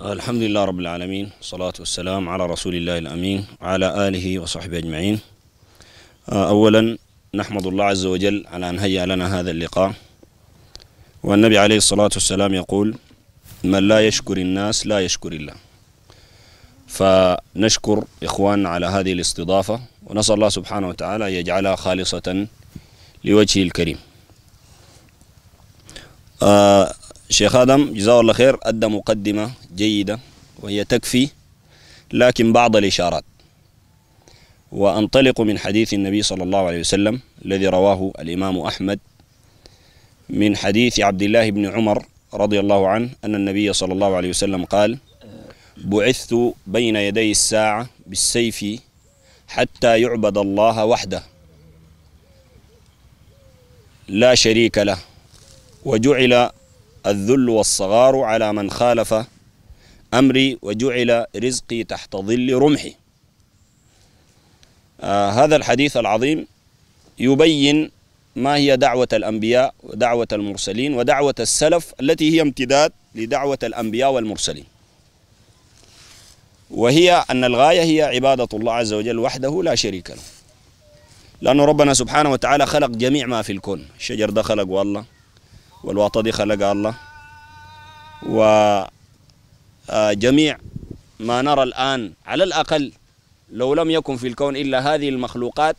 الحمد لله رب العالمين والصلاة والسلام على رسول الله الأمين وعلى آله وصحبه أجمعين آه، أولا نحمد الله عز وجل على أن هيأ لنا هذا اللقاء والنبي عليه الصلاة والسلام يقول من لا يشكر الناس لا يشكر الله فنشكر إخواننا على هذه الاستضافة ونسأل الله سبحانه وتعالى أن يجعلها خالصة لوجهه الكريم آه الشيخ آدم جزاه الله خير أدى مقدمة جيدة وهي تكفي لكن بعض الإشارات وأنطلق من حديث النبي صلى الله عليه وسلم الذي رواه الإمام أحمد من حديث عبد الله بن عمر رضي الله عنه أن النبي صلى الله عليه وسلم قال بعثت بين يدي الساعة بالسيف حتى يعبد الله وحده لا شريك له وجعل الذل والصغار على من خالف أمري وجعل رزقي تحت ظل رمحي آه هذا الحديث العظيم يبين ما هي دعوة الأنبياء ودعوة المرسلين ودعوة السلف التي هي امتداد لدعوة الأنبياء والمرسلين وهي أن الغاية هي عبادة الله عز وجل وحده لا شريك له لأن ربنا سبحانه وتعالى خلق جميع ما في الكون الشجر ده خلقه الله والوطن دي خلقها الله وجميع آه، ما نرى الآن على الأقل لو لم يكن في الكون إلا هذه المخلوقات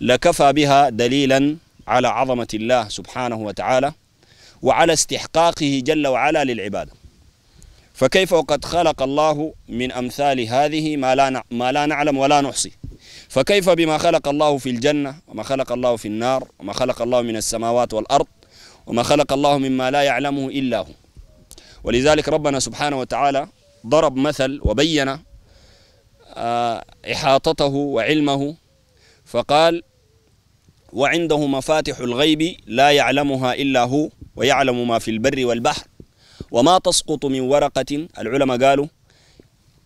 لكفى بها دليلا على عظمة الله سبحانه وتعالى وعلى استحقاقه جل وعلا للعبادة فكيف وقد خلق الله من أمثال هذه ما لا, ما لا نعلم ولا نحصي فكيف بما خلق الله في الجنة وما خلق الله في النار وما خلق الله من السماوات والأرض وما خلق الله مما لا يعلمه إلا هو ولذلك ربنا سبحانه وتعالى ضرب مثل وبين آه، إحاطته وعلمه فقال وعنده مفاتح الغيب لا يعلمها إلا هو ويعلم ما في البر والبحر وما تسقط من ورقة العلماء قالوا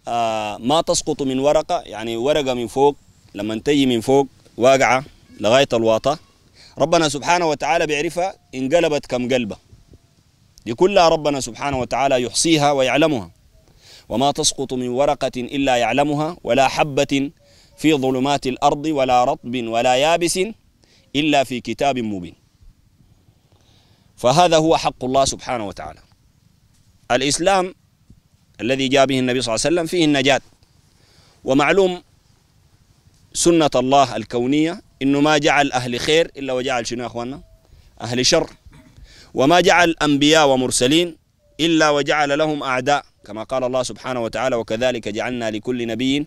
آه، ما تسقط من ورقة يعني ورقة من فوق لما تجي من فوق واقعة لغاية الواطة ربنا سبحانه وتعالى بيعرفها انقلبت كم قلبة دي كلها ربنا سبحانه وتعالى يحصيها ويعلمها وما تسقط من ورقة إلا يعلمها ولا حبة في ظلمات الأرض ولا رطب ولا يابس إلا في كتاب مبين فهذا هو حق الله سبحانه وتعالى الإسلام الذي جاء به النبي صلى الله عليه وسلم فيه النجاة ومعلوم سنة الله الكونية انه ما جعل اهل خير الا وجعل شنو يا اخواننا؟ اهل شر وما جعل انبياء ومرسلين الا وجعل لهم اعداء كما قال الله سبحانه وتعالى وكذلك جعلنا لكل نبي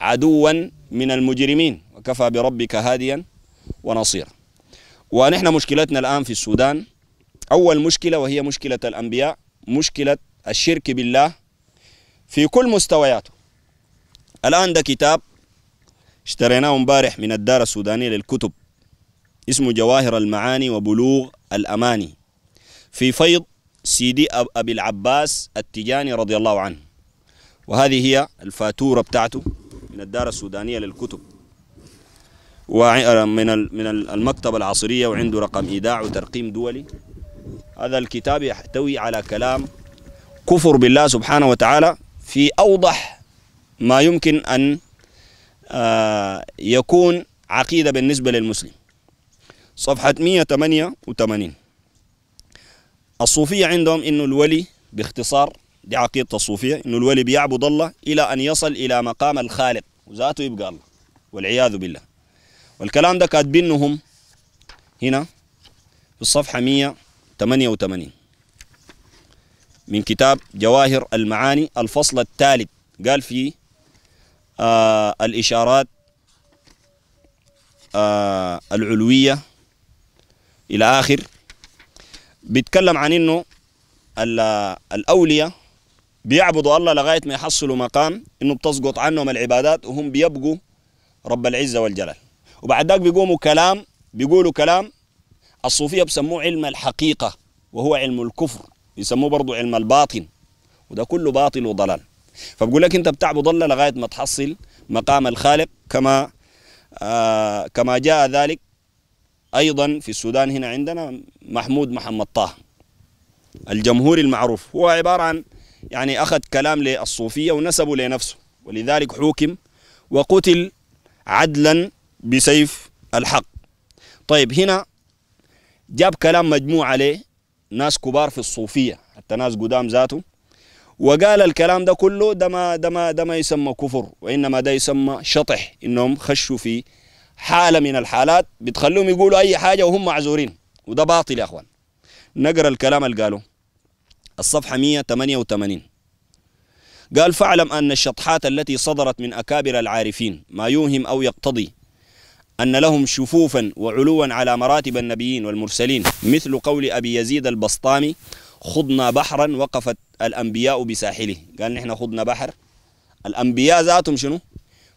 عدوا من المجرمين وكفى بربك هاديا ونصيرا ونحن مشكلتنا الان في السودان اول مشكله وهي مشكله الانبياء مشكله الشرك بالله في كل مستوياته الان ده كتاب اشتريناه امبارح من الدار السودانية للكتب اسمه جواهر المعاني وبلوغ الأماني في فيض سيدي أبي العباس التجاني رضي الله عنه وهذه هي الفاتورة بتاعته من الدار السودانية للكتب ومن من المكتبة العصرية وعنده رقم إيداع وترقيم دولي هذا الكتاب يحتوي على كلام كفر بالله سبحانه وتعالى في أوضح ما يمكن أن آه، يكون عقيدة بالنسبة للمسلم صفحة 188 الصوفية عندهم إنه الولي باختصار دي عقيدة الصوفية إنه الولي بيعبد الله إلى أن يصل إلى مقام الخالق وذاته يبقى الله والعياذ بالله والكلام ده كاتبينهم هنا في الصفحة 188 من كتاب جواهر المعاني الفصل الثالث قال فيه آه الإشارات آه العلوية إلى آخر بيتكلم عن إنه الأولياء بيعبدوا الله لغاية ما يحصلوا مقام إنه بتسقط عنهم العبادات وهم بيبقوا رب العزة والجلال وبعد ذاك بيقوموا كلام بيقولوا كلام الصوفية بسموه علم الحقيقة وهو علم الكفر يسموه برضو علم الباطن وده كله باطل وضلال فبقول لك انت بتعبد الله لغايه ما تحصل مقام الخالق كما آه كما جاء ذلك ايضا في السودان هنا عندنا محمود محمد طه الجمهوري المعروف هو عباره عن يعني اخذ كلام للصوفيه ونسبه لنفسه ولذلك حوكم وقتل عدلا بسيف الحق طيب هنا جاب كلام مجموعه عليه ناس كبار في الصوفيه حتى ناس قدام ذاته وقال الكلام ده كله ده ما ده ما ده ما يسمى كفر وانما ده يسمى شطح انهم خشوا في حاله من الحالات بتخليهم يقولوا اي حاجه وهم معذورين وده باطل يا اخوان نقرا الكلام اللي قالوا الصفحه 188 قال فاعلم ان الشطحات التي صدرت من اكابر العارفين ما يوهم او يقتضي أن لهم شفوفا وعلوا على مراتب النبيين والمرسلين مثل قول أبي يزيد البسطامي خضنا بحرا وقفت الأنبياء بساحله قال نحن خضنا بحر الأنبياء ذاتهم شنو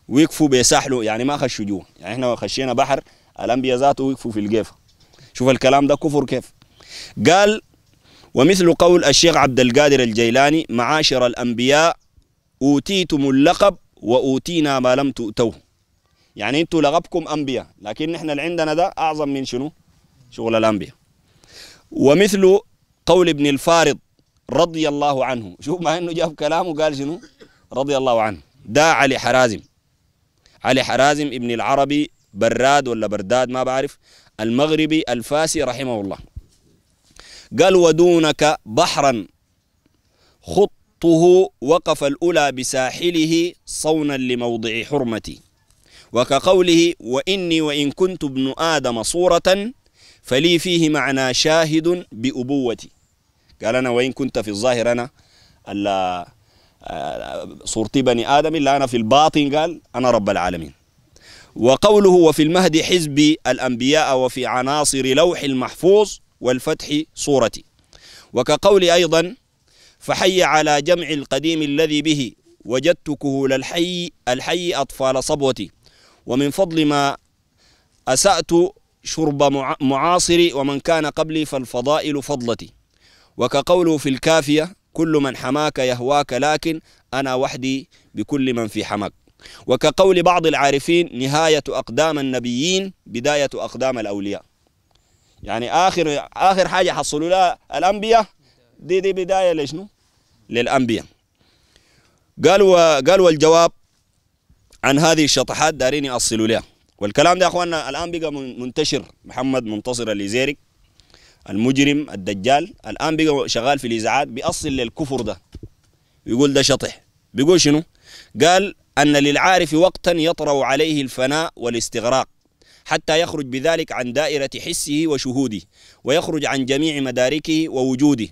وقفوا بساحله يعني ما خشوا جوا يعني احنا خشينا بحر الأنبياء ذاته وقفوا في الجيف شوف الكلام ده كفر كيف قال ومثل قول الشيخ عبد القادر الجيلاني معاشر الأنبياء أوتيتم اللقب وأوتينا ما لم تؤتوه يعني انتوا لقبكم أنبياء لكن احنا اللي عندنا ده أعظم من شنو شغل الأنبياء ومثل قول ابن الفارض رضي الله عنه شوف ما انه جاب كلامه قال شنو رضي الله عنه دا علي حرازم علي حرازم ابن العربي براد ولا برداد ما بعرف المغربي الفاسي رحمه الله قال ودونك بحرا خطه وقف الأولى بساحله صونا لموضع حرمتي وكقوله وإني وإن كنت ابن آدم صورة فلي فيه معنى شاهد بأبوتي قال أنا وإن كنت في الظاهر أنا آه، صورتي بني آدم إلا أنا في الباطن قال أنا رب العالمين وقوله وفي المهد حزب الأنبياء وفي عناصر لوح المحفوظ والفتح صورتي وكقول أيضا فحي على جمع القديم الذي به وجدت كهول الحي الحي أطفال صبوتي ومن فضل ما أسأت شرب معاصري ومن كان قبلي فالفضائل فضلتي وكقوله في الكافية كل من حماك يهواك لكن أنا وحدي بكل من في حماك وكقول بعض العارفين نهاية أقدام النبيين بداية أقدام الأولياء يعني آخر آخر حاجة حصلوا لها الأنبياء دي دي بداية لشنو؟ للأنبياء قالوا قالوا الجواب عن هذه الشطحات داريني أصلوا لها والكلام ده يا اخواننا الان بقى منتشر محمد منتصر الليزيري المجرم الدجال الان بقى شغال في الاذاعات بيأصل للكفر ده بيقول ده شطح بيقول شنو؟ قال ان للعارف وقتا يطرا عليه الفناء والاستغراق حتى يخرج بذلك عن دائرة حسه وشهوده ويخرج عن جميع مداركه ووجوده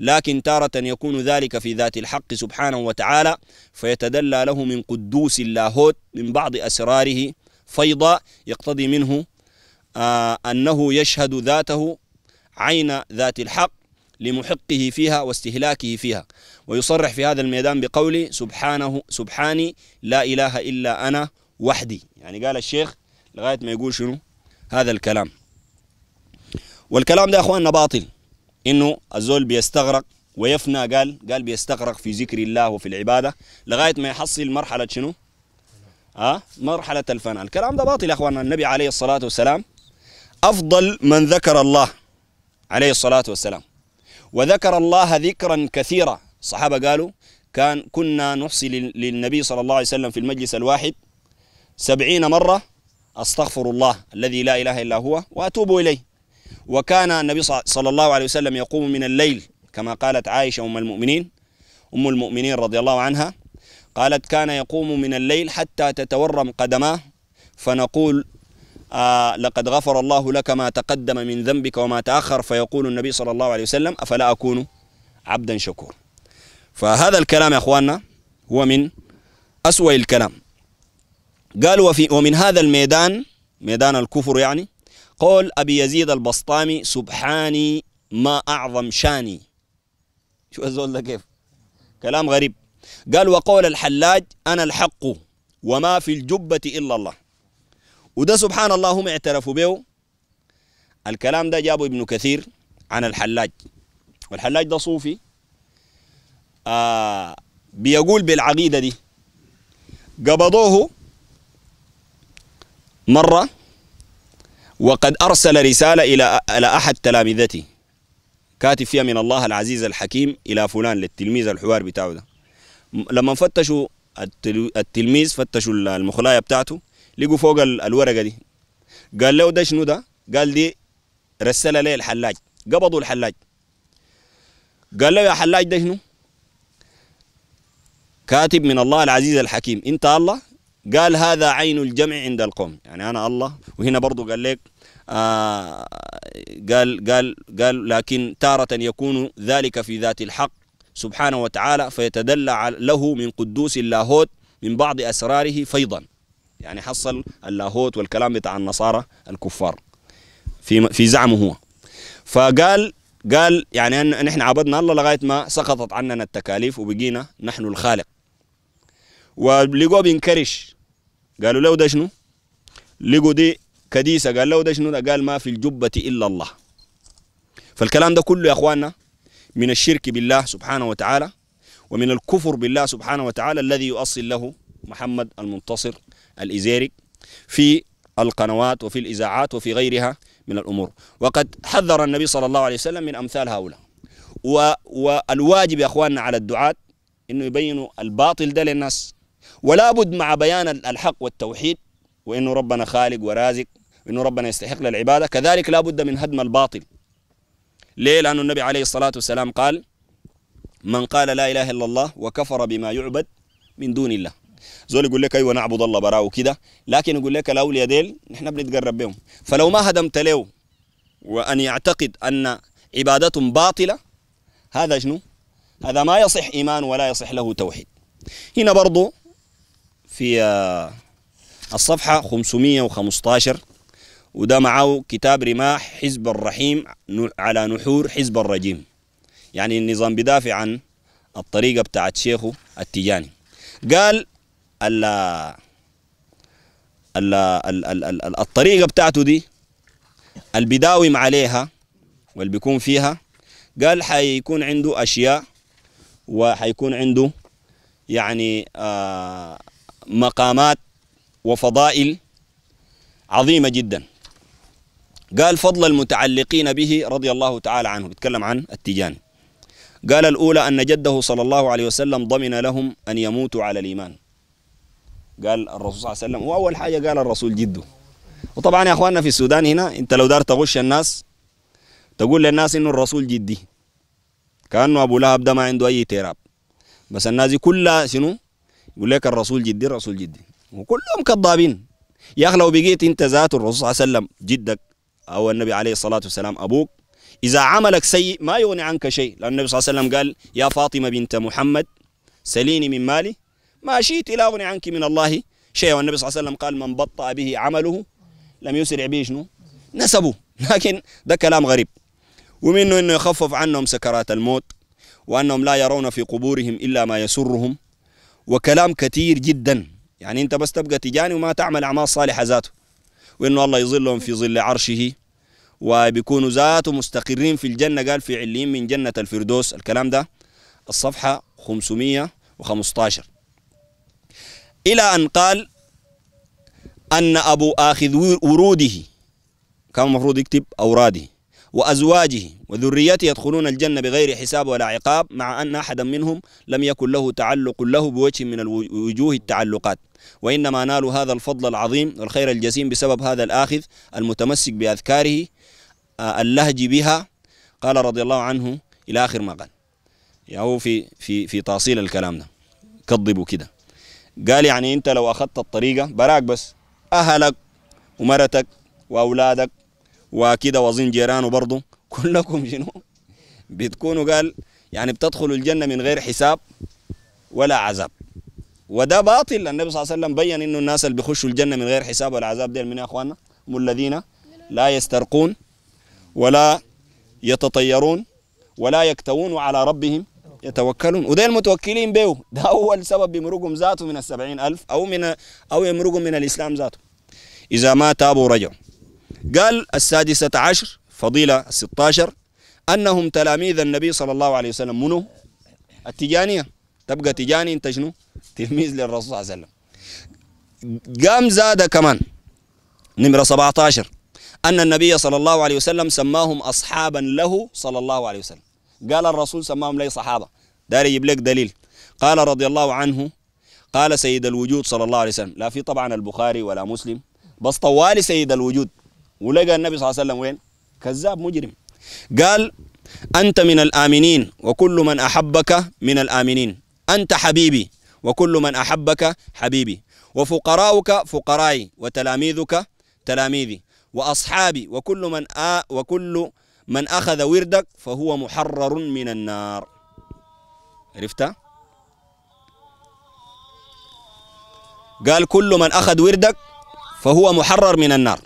لكن تارة يكون ذلك في ذات الحق سبحانه وتعالى فيتدلى له من قدوس اللاهوت من بعض أسراره فيضاء يقتضي منه آه أنه يشهد ذاته عين ذات الحق لمحقه فيها واستهلاكه فيها ويصرح في هذا الميدان بقوله سبحانه سبحاني لا إله إلا أنا وحدي يعني قال الشيخ لغاية ما يقول شنو هذا الكلام والكلام ده يا أخواننا باطل إنه الزول بيستغرق ويفنى قال قال بيستغرق في ذكر الله وفي العبادة لغاية ما يحصل مرحلة شنو أه؟ مرحلة الفناء الكلام ده باطل يا أخوانا النبي عليه الصلاة والسلام أفضل من ذكر الله عليه الصلاة والسلام وذكر الله ذكرا كثيرا الصحابة قالوا كان كنا نحصي للنبي صلى الله عليه وسلم في المجلس الواحد سبعين مرة أستغفر الله الذي لا إله إلا هو وأتوب إليه وكان النبي صلى الله عليه وسلم يقوم من الليل كما قالت عائشة أم المؤمنين أم المؤمنين رضي الله عنها قالت كان يقوم من الليل حتى تتورم قدماه فنقول آه لقد غفر الله لك ما تقدم من ذنبك وما تأخر فيقول النبي صلى الله عليه وسلم أفلا أكون عبدا شكور فهذا الكلام يا أخواننا هو من أسوأ الكلام قال وفي ومن هذا الميدان ميدان الكفر يعني قول أبي يزيد البسطامي سبحاني ما أعظم شاني شو الزول ده كيف كلام غريب قال وقول الحلاج أنا الحق وما في الجبة إلا الله وده سبحان الله هم اعترفوا به الكلام ده جابه ابن كثير عن الحلاج والحلاج ده صوفي آه بيقول بالعقيدة دي قبضوه مرة وقد أرسل رسالة إلى أحد تلامذته كاتب فيها من الله العزيز الحكيم إلى فلان للتلميذ الحوار بتاعه ده لما فتشوا التلميذ فتشوا المخلايه بتاعته لقوا فوق الورقه دي قال له ده شنو ده قال دي رسلها لي الحلاج قبضوا الحلاج قال له يا حلاج ده شنو كاتب من الله العزيز الحكيم انت الله قال هذا عين الجمع عند القوم يعني انا الله وهنا برضو قال لك آه قال قال قال لكن تارة يكون ذلك في ذات الحق سبحانه وتعالى فيتدلى له من قدوس اللاهوت من بعض أسراره فيضا يعني حصل اللاهوت والكلام بتاع النصارى الكفار في في زعمه هو فقال قال يعني نحن عبدنا الله لغايه ما سقطت عننا التكاليف وبقينا نحن الخالق ولقوه بينكرش قالوا له ده شنو؟ لقوا دي كديسه قال له ده شنو؟ ده قال ما في الجبه الا الله فالكلام ده كله يا اخواننا من الشرك بالله سبحانه وتعالى ومن الكفر بالله سبحانه وتعالى الذي يؤصل له محمد المنتصر الإزيري في القنوات وفي الإذاعات وفي غيرها من الأمور وقد حذر النبي صلى الله عليه وسلم من أمثال هؤلاء و... والواجب يا أخواننا على الدعاة أنه يبينوا الباطل ده للناس ولا بد مع بيان الحق والتوحيد وأنه ربنا خالق ورازق وأنه ربنا يستحق للعبادة كذلك لا بد من هدم الباطل ليه لأن النبي عليه الصلاة والسلام قال من قال لا إله إلا الله وكفر بما يعبد من دون الله زول يقول لك ايوه نعبد الله براه وكده لكن يقول لك الاولياء ديل نحن بنتقرب بهم فلو ما هدمت له وان يعتقد ان عبادتهم باطله هذا شنو؟ هذا ما يصح ايمان ولا يصح له توحيد هنا برضو في آه، الصفحه 515 وده معه كتاب رماح حزب الرحيم على نحور حزب الرجيم يعني النظام بدافع عن الطريقة بتاعت شيخه التجاني قال ال ال ال الـ الـ الطريقة بتاعته دي اللي بيداوم عليها واللي بيكون فيها قال حيكون عنده أشياء وحيكون عنده يعني آه مقامات وفضائل عظيمة جداً قال فضل المتعلقين به رضي الله تعالى عنه بيتكلم عن التيجان قال الأولى أن جده صلى الله عليه وسلم ضمن لهم أن يموتوا على الإيمان قال الرسول صلى الله عليه وسلم وأول حاجة قال الرسول جده وطبعا يا أخواننا في السودان هنا أنت لو دار تغش الناس تقول للناس إنه الرسول جدي كأنه أبو لهب ده ما عنده أي تراب بس الناس دي كلها شنو يقول لك الرسول جدي الرسول جدي وكلهم كذابين يا أخي لو بقيت أنت ذات الرسول صلى الله عليه وسلم جدك أو النبي عليه الصلاة والسلام أبوك إذا عملك سيء ما يغني عنك شيء لأن النبي صلى الله عليه وسلم قال يا فاطمة بنت محمد سليني من مالي ما شئت لا أغني عنك من الله شيء والنبي صلى الله عليه وسلم قال من بطأ به عمله لم يسرع به شنو نسبه لكن ده كلام غريب ومنه أنه يخفف عنهم سكرات الموت وأنهم لا يرون في قبورهم إلا ما يسرهم وكلام كثير جدا يعني أنت بس تبقى تجاني وما تعمل أعمال صالحة ذاته وانه الله يظلهم في ظل عرشه وبيكونوا ذاته مستقرين في الجنة قال في عليين من جنة الفردوس الكلام ده الصفحة 515 إلى أن قال أن أبو آخذ وروده كان المفروض يكتب أوراده وأزواجه وذريته يدخلون الجنة بغير حساب ولا عقاب مع أن أحدا منهم لم يكن له تعلق له بوجه من الوجوه التعلقات وإنما نالوا هذا الفضل العظيم والخير الجسيم بسبب هذا الآخذ المتمسك بأذكاره آه، اللهج بها قال رضي الله عنه إلى آخر ما قال يعني في في في تاصيل الكلام ده كذبوا كده قال يعني أنت لو أخذت الطريقة براك بس أهلك ومرتك وأولادك وكده وظن جيرانه برضه كلكم شنو بتكونوا قال يعني بتدخلوا الجنة من غير حساب ولا عذاب وده باطل النبي صلى الله عليه وسلم بين انه الناس اللي بيخشوا الجنه من غير حساب ولا عذاب ديل من يا اخواننا هم الذين لا يسترقون ولا يتطيرون ولا يكتوون وعلى ربهم يتوكلون وده المتوكلين به ده اول سبب بمرقهم ذاته من السبعين الف او من او يمرقهم من الاسلام ذاته اذا ما تابوا رجعوا قال السادسة عشر فضيلة 16 أنهم تلاميذ النبي صلى الله عليه وسلم منه التجانية تبقى تجاني انت شنو تلميذ للرسول صلى الله عليه وسلم قام زاد كمان نمرة 17 أن النبي صلى الله عليه وسلم سماهم أصحابا له صلى الله عليه وسلم قال الرسول سماهم لي صحابة داري يجيب لك دليل قال رضي الله عنه قال سيد الوجود صلى الله عليه وسلم لا في طبعا البخاري ولا مسلم بس طوالي سيد الوجود ولقى النبي صلى الله عليه وسلم وين كذاب مجرم قال أنت من الآمنين وكل من أحبك من الآمنين أنت حبيبي وكل من أحبك حبيبي وفقراؤك فقرائي وتلاميذك تلاميذي وأصحابي وكل من آ وكل من أخذ وردك فهو محرر من النار عرفت قال كل من أخذ وردك فهو محرر من النار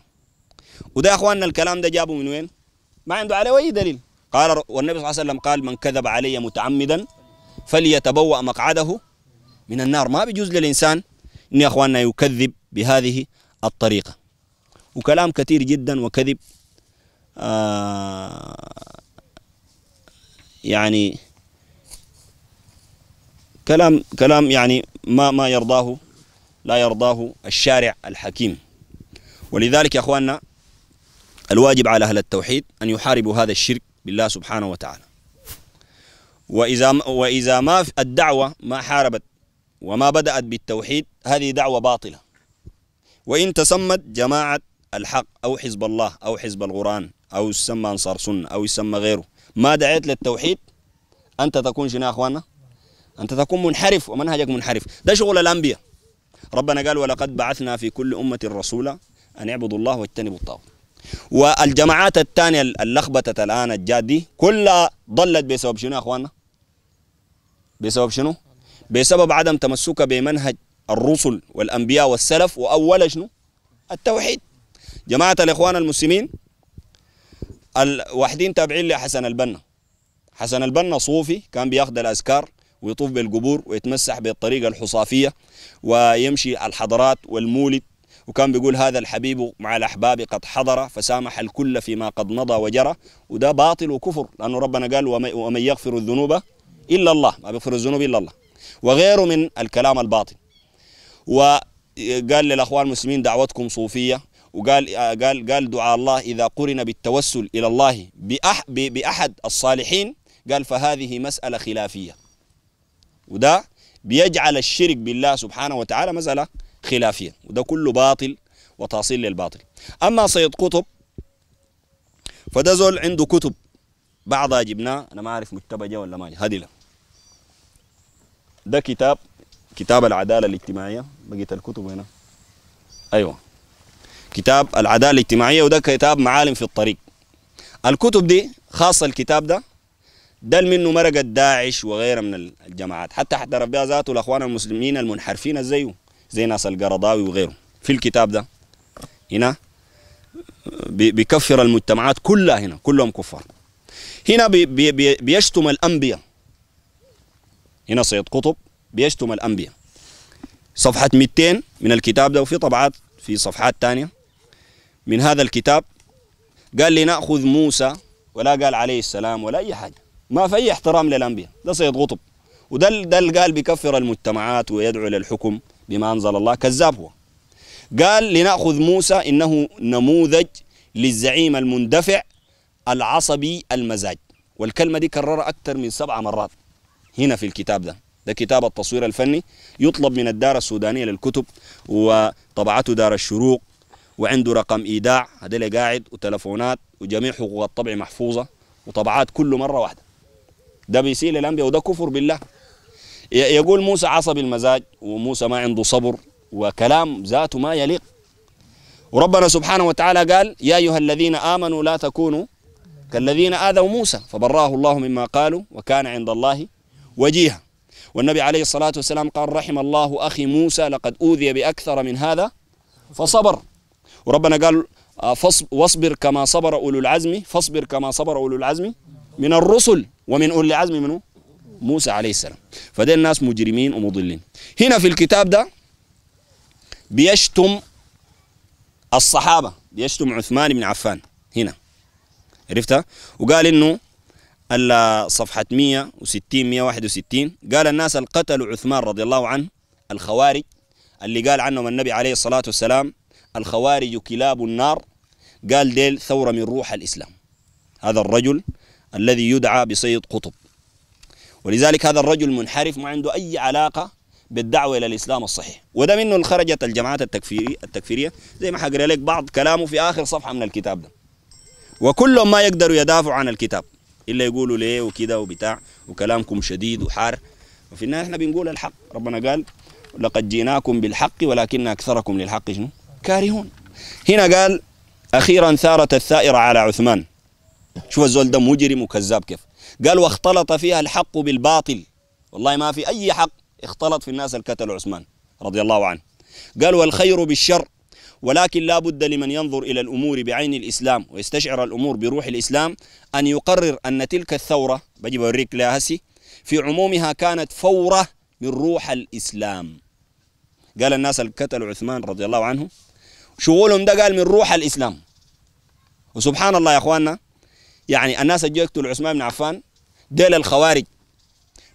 وده يا أخواننا الكلام ده جابه من وين ما عنده عليه أي دليل قال والنبي صلى الله عليه وسلم قال من كذب علي متعمدا فليتبوأ مقعده من النار ما بيجوز للإنسان إن يا أخواننا يكذب بهذه الطريقة وكلام كثير جدا وكذب آه يعني كلام كلام يعني ما ما يرضاه لا يرضاه الشارع الحكيم ولذلك يا اخواننا الواجب على اهل التوحيد ان يحاربوا هذا الشرك بالله سبحانه وتعالى وإذا وإذا ما الدعوة ما حاربت وما بدأت بالتوحيد هذه دعوة باطلة وإن تسمت جماعة الحق أو حزب الله أو حزب القرآن أو يسمى أنصار سنة أو يسمى غيره ما دعيت للتوحيد أنت تكون شنو يا أخوانا أنت تكون منحرف ومنهجك منحرف ده شغل الأنبياء ربنا قال ولقد بعثنا في كل أمة رسولا أن يعبدوا الله واجتنبوا الطاغوت والجماعات الثانية اللخبطة الآن الجادي كلها ضلت بسبب شنو يا أخوانا بسبب شنو؟ بسبب عدم تمسك بمنهج الرسل والأنبياء والسلف وأول شنو؟ التوحيد جماعة الإخوان المسلمين الواحدين تابعين لحسن البنا حسن البنا صوفي كان بياخذ الأذكار ويطوف بالقبور ويتمسح بالطريقة الحصافية ويمشي الحضرات والمولد وكان بيقول هذا الحبيب مع الأحباب قد حضر فسامح الكل فيما قد مضى وجرى وده باطل وكفر لأنه ربنا قال ومن يغفر الذنوب إلا الله ما بيغفر الذنوب إلا الله وغيره من الكلام الباطل وقال للأخوان المسلمين دعوتكم صوفية وقال قال قال دعاء الله إذا قرن بالتوسل إلى الله بأح بأحد الصالحين قال فهذه مسألة خلافية وده بيجعل الشرك بالله سبحانه وتعالى مسألة خلافية وده كله باطل وتاصيل للباطل أما سيد قطب فده زول عنده كتب بعضها جبناه أنا ما أعرف مكتبة جا ولا ما جا هذه ده كتاب كتاب العداله الاجتماعيه بقيت الكتب هنا ايوه كتاب العداله الاجتماعيه وده كتاب معالم في الطريق الكتب دي خاصه الكتاب ده دل منه مرقة داعش وغيره من الجماعات حتى احترف بها ذاته الاخوان المسلمين المنحرفين زيه زي ناس القرضاوي وغيره في الكتاب ده هنا بيكفر المجتمعات كلها هنا كلهم كفار هنا بي بي بيشتم الانبياء هنا سيد قطب بيشتم الأنبياء صفحة 200 من الكتاب ده وفي طبعات في صفحات تانية من هذا الكتاب قال لي نأخذ موسى ولا قال عليه السلام ولا أي حاجة ما في أي احترام للأنبياء ده سيد قطب وده ده قال بيكفر المجتمعات ويدعو للحكم بما أنزل الله كذاب هو قال لنأخذ موسى إنه نموذج للزعيم المندفع العصبي المزاج والكلمة دي كررها أكثر من سبع مرات هنا في الكتاب ده ده كتاب التصوير الفني يطلب من الدار السودانية للكتب وطبعته دار الشروق وعنده رقم إيداع هذا قاعد وتلفونات وجميع حقوق الطبع محفوظة وطبعات كله مرة واحدة ده بيسيء للأنبياء وده كفر بالله يقول موسى عصبي المزاج وموسى ما عنده صبر وكلام ذاته ما يليق وربنا سبحانه وتعالى قال يا أيها الذين آمنوا لا تكونوا كالذين آذوا موسى فبراه الله مما قالوا وكان عند الله وجيهة والنبي عليه الصلاة والسلام قال رحم الله أخي موسى لقد أوذي بأكثر من هذا فصبر وربنا قال آه، واصبر كما صبر أولو العزم فاصبر كما صبر أولو العزم من الرسل ومن أولي العزم منه موسى عليه السلام فده الناس مجرمين ومضلين هنا في الكتاب ده بيشتم الصحابة بيشتم عثمان بن عفان هنا عرفتها وقال انه صفحة 160 161 قال الناس القتلوا عثمان رضي الله عنه الخوارج اللي قال عنهم النبي عليه الصلاة والسلام الخوارج كلاب النار قال ديل ثورة من روح الإسلام هذا الرجل الذي يدعى بسيد قطب ولذلك هذا الرجل منحرف ما عنده أي علاقة بالدعوة إلى الإسلام الصحيح وده منه خرجت الجماعات التكفيرية, التكفيرية زي ما حقرأ لك بعض كلامه في آخر صفحة من الكتاب ده وكل ما يقدروا يدافعوا عن الكتاب الا يقولوا ليه وكده وبتاع وكلامكم شديد وحار وفي النهايه احنا بنقول الحق ربنا قال لقد جيناكم بالحق ولكن اكثركم للحق شنو كارهون هنا قال اخيرا ثارت الثائره على عثمان شوف الزول ده مجرم وكذاب كيف قال واختلط فيها الحق بالباطل والله ما في اي حق اختلط في الناس اللي قتلوا عثمان رضي الله عنه قال والخير بالشر ولكن لا بد لمن ينظر إلى الأمور بعين الإسلام ويستشعر الأمور بروح الإسلام أن يقرر أن تلك الثورة بجيب أوريك لها هسي في عمومها كانت فورة من روح الإسلام قال الناس اللي قتلوا عثمان رضي الله عنه شغلهم ده قال من روح الإسلام وسبحان الله يا أخواننا يعني الناس اللي يقتلوا عثمان بن عفان ديل الخوارج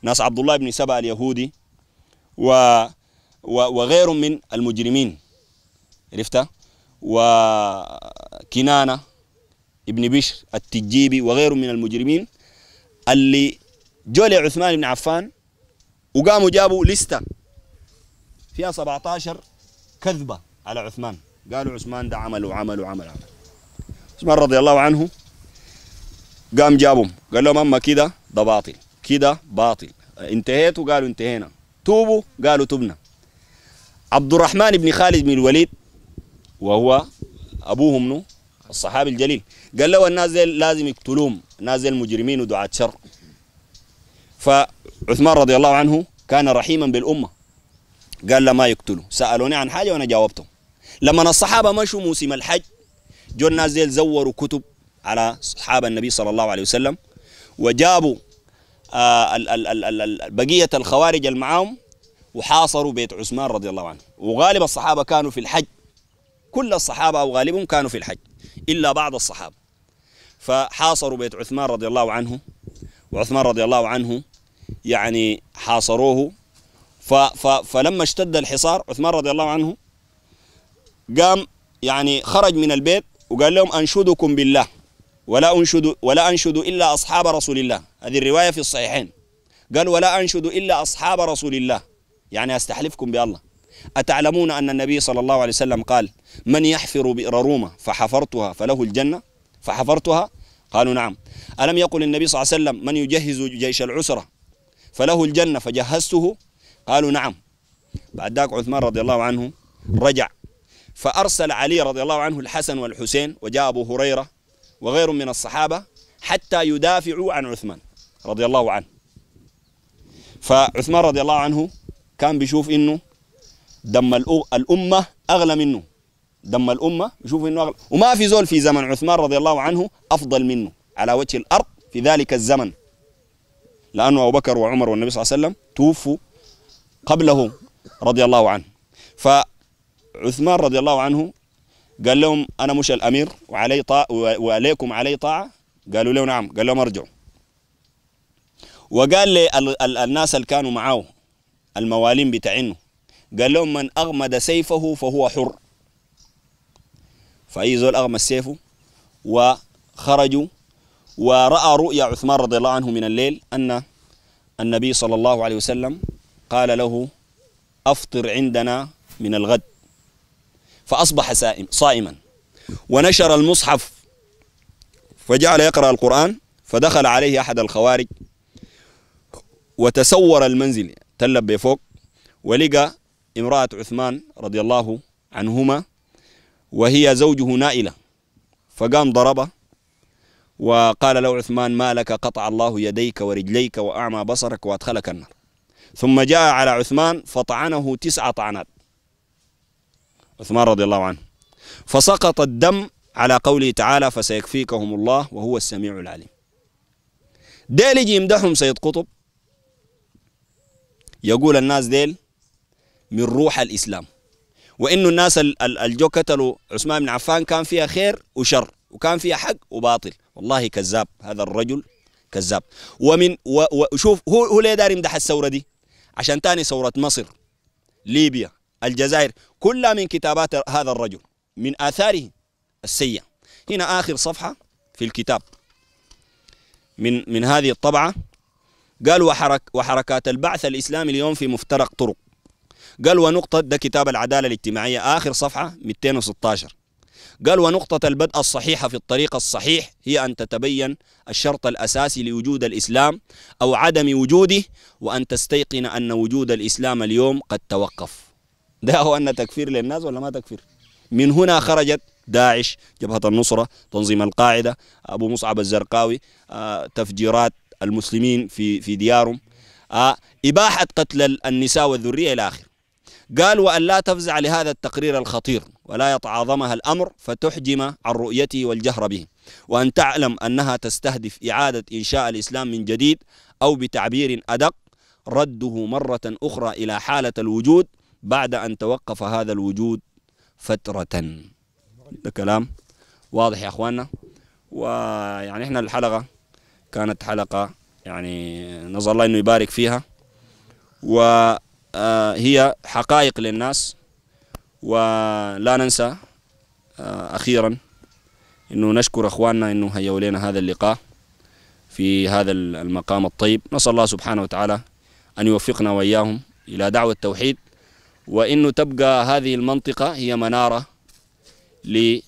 ناس عبد الله بن سبأ اليهودي و وغيرهم من المجرمين عرفتها وكنانة ابن بشر التجيبي وغيره من المجرمين اللي جولي عثمان بن عفان وقاموا جابوا لستة فيها 17 كذبة على عثمان قالوا عثمان ده عمل وعمل وعمل عمل عثمان رضي الله عنه قام جابهم قال لهم اما كده ده باطل كده باطل انتهيتوا قالوا انتهينا توبوا قالوا تبنا عبد الرحمن بن خالد بن الوليد وهو ابوه منه الصحابي الجليل قال له الناس لازم يقتلوهم الناس المجرمين ودعاة شر فعثمان رضي الله عنه كان رحيما بالامه قال لا ما يقتلوا سالوني عن حاجه وانا جاوبتهم لما الصحابه مشوا موسم الحج جو الناس زوروا كتب على اصحاب النبي صلى الله عليه وسلم وجابوا آه، بقيه الخوارج اللي معاهم وحاصروا بيت عثمان رضي الله عنه وغالب الصحابه كانوا في الحج كل الصحابة أو غالبهم كانوا في الحج إلا بعض الصحابة فحاصروا بيت عثمان رضي الله عنه وعثمان رضي الله عنه يعني حاصروه ف ف فلما اشتد الحصار عثمان رضي الله عنه قام يعني خرج من البيت وقال لهم أنشدكم بالله ولا أنشد ولا أنشد إلا أصحاب رسول الله هذه الرواية في الصحيحين قال ولا أنشد إلا أصحاب رسول الله يعني أستحلفكم بالله أتعلمون أن النبي صلى الله عليه وسلم قال من يحفر بئر رومة فحفرتها فله الجنة فحفرتها قالوا نعم ألم يقل النبي صلى الله عليه وسلم من يجهز جيش العسرة فله الجنة فجهزته قالوا نعم بعد ذاك عثمان رضي الله عنه رجع فأرسل علي رضي الله عنه الحسن والحسين وجاء أبو هريرة وغير من الصحابة حتى يدافعوا عن عثمان رضي الله عنه فعثمان رضي الله عنه كان بيشوف انه دم الامه اغلى منه دم الامه يشوفوا انه أغلى. وما في زول في زمن عثمان رضي الله عنه افضل منه على وجه الارض في ذلك الزمن لانه ابو بكر وعمر والنبي صلى الله عليه وسلم توفوا قبله رضي الله عنه فعثمان رضي الله عنه قال لهم انا مش الامير وعلي طاعة وعليكم علي طاعه قالوا له نعم قال لهم ارجعوا وقال لي الناس اللي كانوا معاه الموالين بتاعينه قال لهم من أغمد سيفه فهو حر فأي زول أغمد سيفه وخرجوا ورأى رؤيا عثمان رضي الله عنه من الليل أن النبي صلى الله عليه وسلم قال له أفطر عندنا من الغد فأصبح سائم صائما ونشر المصحف فجعل يقرأ القرآن فدخل عليه أحد الخوارج وتسور المنزل تلب بفوق ولقى امرأة عثمان رضي الله عنهما وهي زوجه نائلة فقام ضربه وقال له عثمان ما لك قطع الله يديك ورجليك وأعمى بصرك وأدخلك النار ثم جاء على عثمان فطعنه تسع طعنات عثمان رضي الله عنه فسقط الدم على قوله تعالى فسيكفيكهم الله وهو السميع العليم ديل يجي يمدحهم سيد قطب يقول الناس ديل من روح الإسلام وإنه الناس الجو قتلوا عثمان بن عفان كان فيها خير وشر وكان فيها حق وباطل والله كذاب هذا الرجل كذاب ومن وشوف هو هو ليه داري يمدح الثوره دي عشان تاني ثوره مصر ليبيا الجزائر كلها من كتابات هذا الرجل من اثاره السيئه هنا اخر صفحه في الكتاب من من هذه الطبعه قال وحرك وحركات البعث الاسلامي اليوم في مفترق طرق قال ونقطة ده كتاب العدالة الاجتماعية آخر صفحة 216 قال ونقطة البدء الصحيحة في الطريق الصحيح هي أن تتبين الشرط الأساسي لوجود الإسلام أو عدم وجوده وأن تستيقن أن وجود الإسلام اليوم قد توقف ده هو أن تكفير للناس ولا ما تكفير من هنا خرجت داعش جبهة النصرة تنظيم القاعدة أبو مصعب الزرقاوي آه، تفجيرات المسلمين في في ديارهم آه، إباحة قتل النساء والذرية إلى آخره قال وأن لا تفزع لهذا التقرير الخطير ولا يتعاظمها الأمر فتحجم عن رؤيته والجهر به وأن تعلم أنها تستهدف إعادة إنشاء الإسلام من جديد أو بتعبير أدق رده مرة أخرى إلى حالة الوجود بعد أن توقف هذا الوجود فترة ده كلام واضح يا أخواننا ويعني إحنا الحلقة كانت حلقة يعني نظر الله أنه يبارك فيها و آه، هي حقائق للناس ولا ننسى آه، أخيرا أنه نشكر أخواننا أنه هيوا لنا هذا اللقاء في هذا المقام الطيب نسأل الله سبحانه وتعالى أن يوفقنا وإياهم إلى دعوة التوحيد وأنه تبقى هذه المنطقة هي منارة لسنجا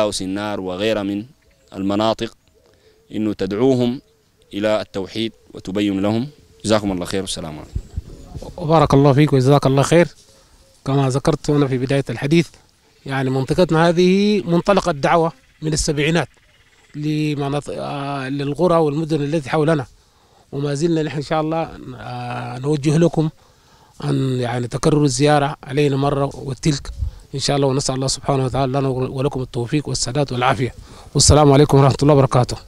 آه، وسنار وغيرها من المناطق أنه تدعوهم إلى التوحيد وتبين لهم جزاكم الله خير والسلام عليكم بارك الله فيك وجزاك الله خير كما ذكرت أنا في بداية الحديث يعني منطقتنا هذه منطلقة دعوة من السبعينات لمناطق آه، للقرى والمدن التي حولنا وما زلنا نحن إن شاء الله آه، نوجه لكم أن يعني تكرروا الزيارة علينا مرة وتلك إن شاء الله ونسأل الله سبحانه وتعالى لنا ولكم التوفيق والسداد والعافية والسلام عليكم ورحمة الله وبركاته